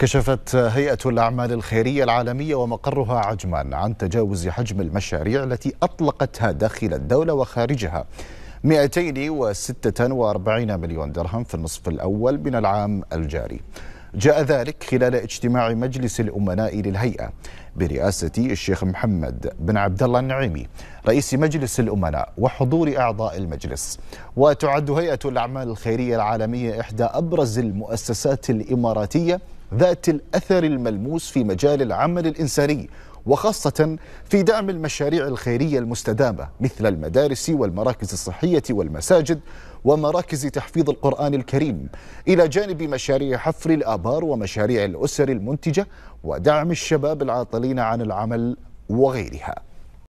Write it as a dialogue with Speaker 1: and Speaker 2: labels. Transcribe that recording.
Speaker 1: كشفت هيئة الأعمال الخيرية العالمية ومقرها عجمان عن تجاوز حجم المشاريع التي أطلقتها داخل الدولة وخارجها 246 مليون درهم في النصف الأول من العام الجاري جاء ذلك خلال اجتماع مجلس الأمناء للهيئة برئاسة الشيخ محمد بن عبد الله النعيمي رئيس مجلس الأمناء وحضور أعضاء المجلس وتعد هيئة الأعمال الخيرية العالمية إحدى أبرز المؤسسات الإماراتية ذات الأثر الملموس في مجال العمل الإنساني وخاصة في دعم المشاريع الخيرية المستدامة مثل المدارس والمراكز الصحية والمساجد ومراكز تحفيظ القرآن الكريم إلى جانب مشاريع حفر الآبار ومشاريع الأسر المنتجة ودعم الشباب العاطلين عن العمل وغيرها